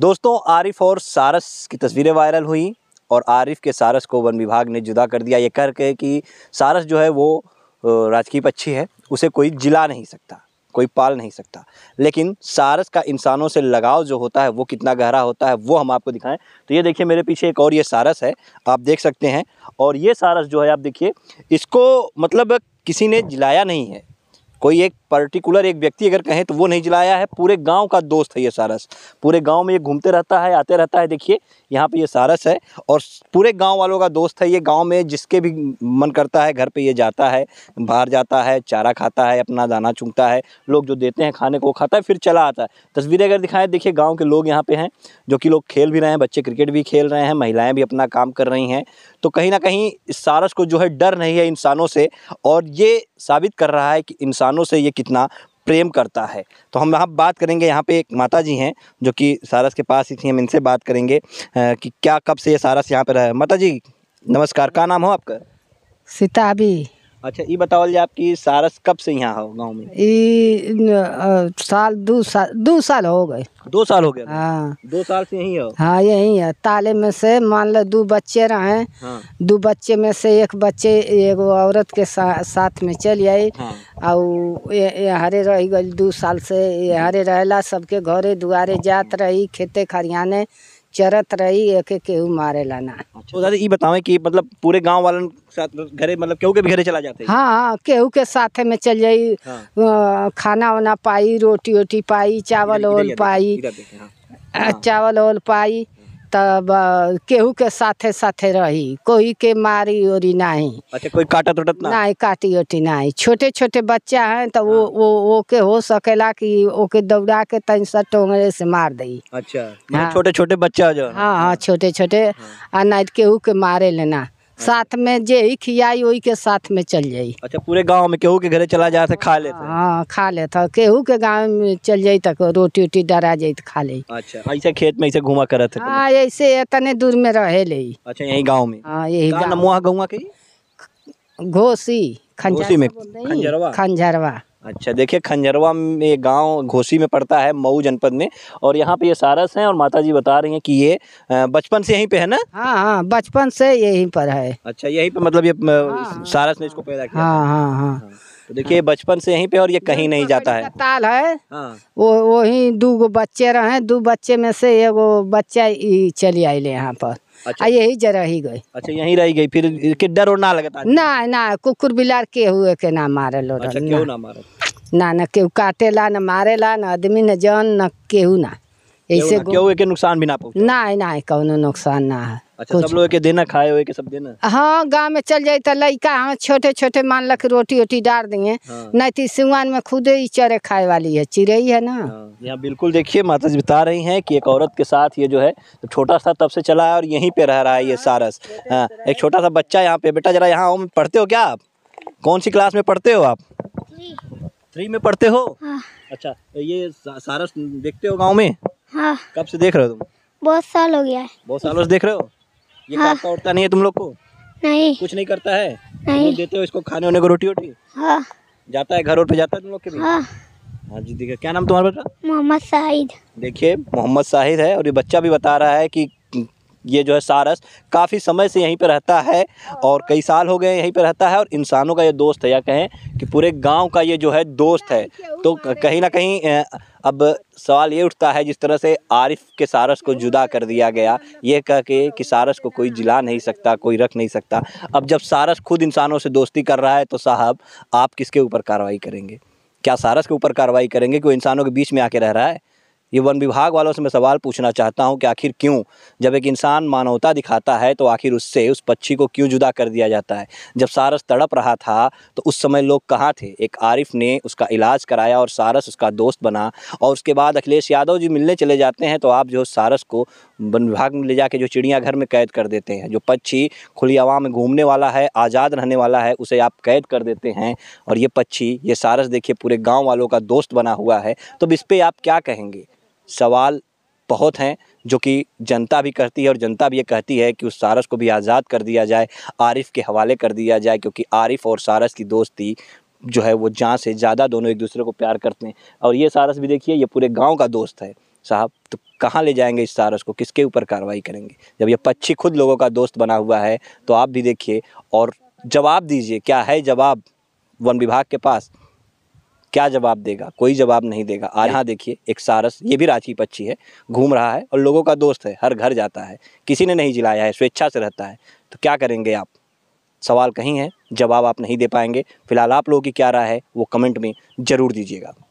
दोस्तों आरिफ और सारस की तस्वीरें वायरल हुई और आरिफ के सारस को वन विभाग ने जुदा कर दिया ये करके के कि सारस जो है वो राजकीय पक्षी है उसे कोई जिला नहीं सकता कोई पाल नहीं सकता लेकिन सारस का इंसानों से लगाव जो होता है वो कितना गहरा होता है वो हम आपको दिखाएं तो ये देखिए मेरे पीछे एक और ये सारस है आप देख सकते हैं और ये सारस जो है आप देखिए इसको मतलब किसी ने जिलाया नहीं है कोई एक पर्टिकुलर एक व्यक्ति अगर कहें तो वो नहीं जलाया है पूरे गांव का दोस्त है ये सारस पूरे गांव में ये घूमते रहता है आते रहता है देखिए यहाँ पे ये सारस है और पूरे गांव वालों का दोस्त है ये गांव में जिसके भी मन करता है घर पे ये जाता है बाहर जाता है चारा खाता है अपना दाना चुगता है लोग जो देते हैं खाने को खाता है फिर चला आता है तस्वीरें अगर दिखाएं देखिए गाँव के लोग यहाँ पर हैं जो कि लोग खेल भी रहे हैं बच्चे क्रिकेट भी खेल रहे हैं महिलाएँ भी अपना काम कर रही हैं तो कहीं ना कहीं इस सारस को जो है डर नहीं है इंसानों से और ये साबित कर रहा है कि इंसानों से ये कितना प्रेम करता है तो हम यहाँ बात करेंगे यहाँ पे एक माता जी हैं जो कि सारस के पास ही थी हम इनसे बात करेंगे कि क्या कब से ये सारस यहाँ पर है माता जी नमस्कार क्या नाम हो आपका सीता अभी अच्छा ये बताओ आपकी सारस कब से यहाँ हो गाँव में ये साल दो साल दो साल हो गए दो साल हो गए हाँ दो साल से यही हो हाँ यही है ताले में से मान लो दो बच्चे रहे हाँ। दो बच्चे में से एक बच्चे एक औरत के सा, साथ में चल आई हाँ। और हरे रह गई दो साल से हरे रहला सबके घरे दुआरे जात रही खेते खरियाने चरत रही एक केहू मारे लाना तो दादी ये बतावे कि मतलब पूरे गांव वालन साथ मतलब घरे मतलब केहू के भी घरे चला जाते हाँ, हाँ केहू के साथ में चल जाई हाँ। खाना वाना पाई रोटी वोटी पाई चावल ओल पाई चावल ओल पाई तब केहू के साथे साथे रही कोई के मारी ओरी नहीं अच्छा कोई काटत तोटत ना नहीं काटी ओटी नहीं छोटे छोटे बच्चा हैं तो वो हाँ। वो वो के हो सकेला कि ओके दौड़ा के तन सा टोंगरे से मार दई अच्छा हाँ। छोटे छोटे बच्चा जो हाँ हाँ छोटे छोटे हाँ। आ नाइट केहू के मारे लेना साथ में जे ही खियाई वही के साथ में चल जाई अच्छा पूरे गांव में केहू के घरे चला जाए खा लेते हाँ खा लेते केहू के गांव में चल जाई तक रोटी उटी डरा जाई तो खा ले अच्छा ऐसे हाँ, खेत में ऐसे घुमा करत हाँ ऐसे इतने दूर में रहे ले अच्छा यही गाँव में हाँ यही गाँव गौआ के घोसी खंजरवा खंजरवा अच्छा देखिए खंजरवा में गांव घोसी में पड़ता है मऊ जनपद में और यहाँ पे ये सारस हैं और माता जी बता रही हैं कि ये बचपन से यहीं पे है ना हाँ हाँ बचपन से यहीं पर है अच्छा यहीं पे मतलब ये हाँ, सारस ने इसको पैदा किया हाँ हाँ हाँ, हाँ। तो देखिए हाँ। बचपन से यहीं पे और ये कहीं नहीं जाता है ताल है हाँ। वो वही दो गो बच्चे रहे दो बच्चे में से एगो बच्चा चली आई यहाँ पर अच्छा। आ यही जरा ही गई अच्छा यही रही गई फिर किड्डा और ना लगता ना ना कुकुर बिलार के हुए के ना मारे मारल अच्छा, क्यों ना मारल ना ना केहू काटेला ना मारेला ना आदमी न जन न केहू ना ऐसे क्यों के नुकसान भी ना पहुंचे ना ना कोनो नुकसान ना है अच्छा सब लोग के देना खाए हुए के सब देना हाँ गांव में चल जाये तो लड़का हम हाँ, छोटे छोटे मान लक रोटी वोटी डाल देंगे हाँ। नहीं तो सिंगान में खुद ही चरे खाए वाली है चिड़ई है ना हाँ। यहाँ बिल्कुल देखिए माता जी बता रही हैं कि एक औरत के साथ ये जो है तो छोटा सा तब से चला है और यहीं पे रह रहा है ये सारस हाँ एक छोटा सा बच्चा यहाँ पे बेटा जरा यहाँ पढ़ते हो क्या आप कौन सी क्लास में पढ़ते हो आप थ्री में पढ़ते हो हाँ। अच्छा तो ये सारस देखते हो गाँव में हाँ कब से देख रहे हो तुम बहुत साल हो गया है बहुत सालों से देख रहे हो ये हाँ। काटता उड़ता नहीं है तुम लोग को नहीं कुछ नहीं करता है नहीं देते हो इसको खाने होने को रोटी वोटी हाँ जाता है घर और पे जाता है तुम लोग के भी हाँ हाँ जी देखिए क्या नाम तुम्हारा बेटा मोहम्मद शाहिद देखिए मोहम्मद शाहिद है और ये बच्चा भी बता रहा है की ये जो है सारस काफ़ी समय से यहीं पर रहता है और कई साल हो गए यहीं पर रहता है और इंसानों का ये दोस्त है या कहें कि पूरे गांव का ये जो है दोस्त है तो कहीं ना कहीं अब सवाल ये उठता है जिस तरह से आरिफ के सारस को जुदा कर दिया गया ये कह के कि सारस को कोई जिला नहीं सकता कोई रख नहीं सकता अब जब सारस खुद इंसानों से दोस्ती कर रहा है तो साहब आप किसके ऊपर कार्रवाई करेंगे क्या सारस के ऊपर कार्रवाई करेंगे कि इंसानों के बीच में आके रह रहा है ये वन विभाग वालों से मैं सवाल पूछना चाहता हूँ कि आखिर क्यों जब एक इंसान मानवता दिखाता है तो आखिर उससे उस पक्षी को क्यों जुदा कर दिया जाता है जब सारस तड़प रहा था तो उस समय लोग कहाँ थे एक आरिफ ने उसका इलाज कराया और सारस उसका दोस्त बना और उसके बाद अखिलेश यादव जी मिलने चले जाते हैं तो आप जो सारस को वन विभाग में ले जाके जो चिड़ियाघर में कैद कर देते हैं जो पक्षी खुली हवा में घूमने वाला है आज़ाद रहने वाला है उसे आप कैद कर देते हैं और ये पक्षी ये सारस देखिए पूरे गांव वालों का दोस्त बना हुआ है तो इस पर आप क्या कहेंगे सवाल बहुत हैं जो कि जनता भी करती है और जनता भी ये कहती है कि उस सारस को भी आज़ाद कर दिया जाए आरिफ के हवाले कर दिया जाए क्योंकि आरिफ और सारस की दोस्ती जो है वो जहाँ से ज़्यादा दोनों एक दूसरे को प्यार करते हैं और ये सारस भी देखिए ये पूरे गाँव का दोस्त है साहब तो कहाँ ले जाएंगे इस सारस को किसके ऊपर कार्रवाई करेंगे जब ये पक्षी खुद लोगों का दोस्त बना हुआ है तो आप भी देखिए और जवाब दीजिए क्या है जवाब वन विभाग के पास क्या जवाब देगा कोई जवाब नहीं देगा आ यहाँ देखिए एक सारस ये भी रांची पक्षी है घूम रहा है और लोगों का दोस्त है हर घर जाता है किसी ने नहीं जिलाया है स्वेच्छा से रहता है तो क्या करेंगे आप सवाल कहीं है जवाब आप नहीं दे पाएंगे फिलहाल आप लोगों की क्या राय है वो कमेंट में ज़रूर दीजिएगा